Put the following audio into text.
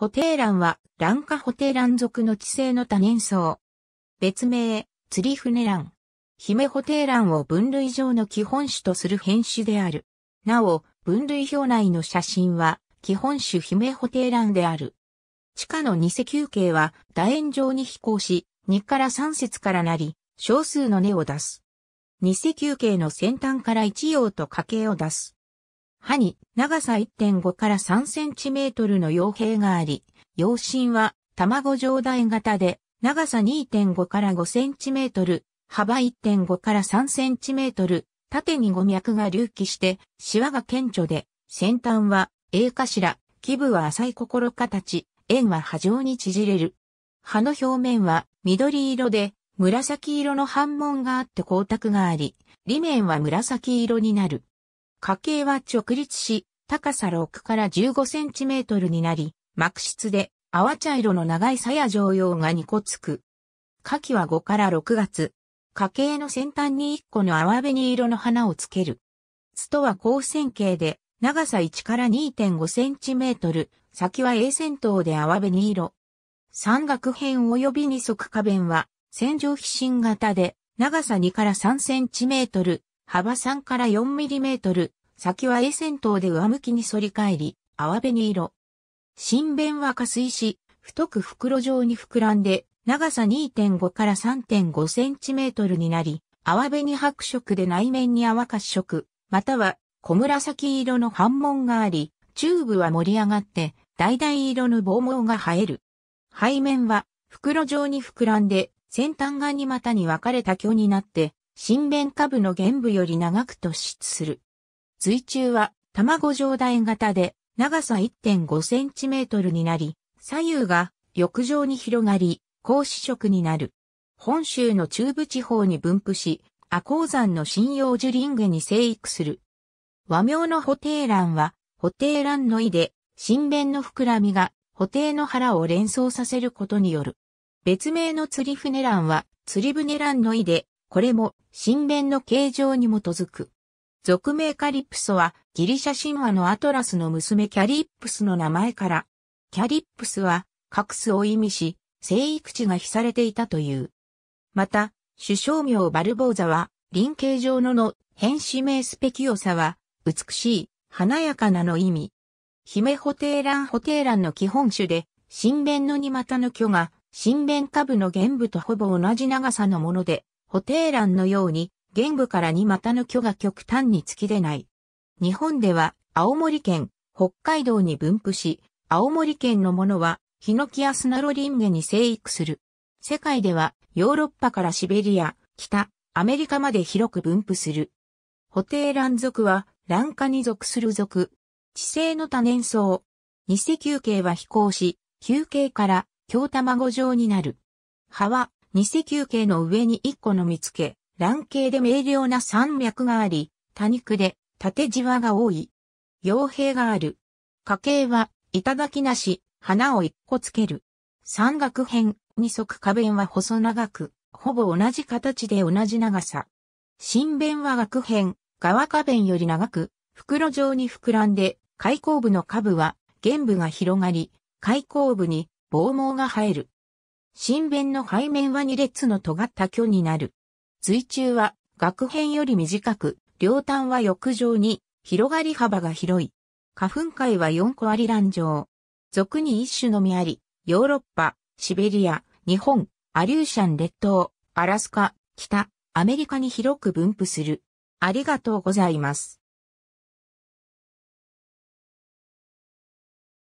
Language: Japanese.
ホテイランは、ランカホテイラン属の地性の多年草。別名、釣り船ラン。姫ホテイランを分類上の基本種とする変種である。なお、分類表内の写真は、基本種姫ホテイランである。地下の偽球形は、楕円状に飛行し、2から3節からなり、少数の根を出す。偽球形の先端から1葉と家系を出す。歯に長さ1.5から3センチメートルの傭兵があり、傭心は卵状態型で長さ2.5から5センチメートル、幅1.5から3センチメートル、縦に語脈が隆起して、シワが顕著で、先端は A 頭、基部は浅い心形、円は波状に縮れる。歯の表面は緑色で、紫色の反紋があって光沢があり、裏面は紫色になる。家系は直立し、高さ6から15センチメートルになり、膜質で淡茶色の長い鞘状用が2個つく。夏季は5から6月。家系の先端に1個の淡紅色の花をつける。筒とは高線形で、長さ1から2.5センチメートル、先は A 線闘で淡紅色。三角辺及び二足花弁は、線状皮心型で、長さ2から3センチメートル、幅3から4トル、先は A 線頭で上向きに反り返り、淡紅色。新弁は加水し、太く袋状に膨らんで、長さ2.5から3.5センチメートルになり、淡紅白色で内面に淡褐色、または小紫色の反紋があり、チューブは盛り上がって、橙色の棒毛が生える。背面は袋状に膨らんで、先端が2股に分かれた巨になって、新弁下部の原部より長く突出する。水中は卵状台型で長さ1.5センチメートルになり、左右が浴場に広がり、高子色になる。本州の中部地方に分布し、阿鉱山の針葉樹林下に生育する。和名の補定蘭は、補定蘭の意で、新弁の膨らみが、補定の腹を連想させることによる。別名の釣り船蘭は、釣り船蘭の意で、これも神弁の形状に基づく。俗名カリプソはギリシャ神話のアトラスの娘キャリップスの名前から、キャリップスは隠すを意味し、生育地が被されていたという。また、首相名バルボーザは、臨形状のの変死名スペキオサは、美しい、華やかなの意味。姫ホテーランホテーランの基本種で、神弁の二股の巨が、神弁下部の原部とほぼ同じ長さのもので、補定欄のように、玄武から二股の巨が極端に突き出ない。日本では、青森県、北海道に分布し、青森県のものは、ヒノキやナロリンゲに生育する。世界では、ヨーロッパからシベリア、北、アメリカまで広く分布する。ホテイラン属は、ンカに属する属。地生の多年草。ニセ球形は飛行し、球形から、京卵状になる。葉は、偽球形の上に一個の見つけ、乱形で明瞭な山脈があり、多肉で縦じわが多い。傭兵がある。家系は、頂きなし、花を一個つける。山岳編、二足花弁は細長く、ほぼ同じ形で同じ長さ。新弁は額編、側花弁より長く、袋状に膨らんで、開口部の下部は、玄部が広がり、開口部に、棒毛が生える。新弁の背面は2列の尖った巨になる。水中は額辺より短く、両端は翼状に、広がり幅が広い。花粉界は4個あり卵状。俗に一種のみあり、ヨーロッパ、シベリア、日本、アリューシャン列島、アラスカ、北、アメリカに広く分布する。ありがとうございます。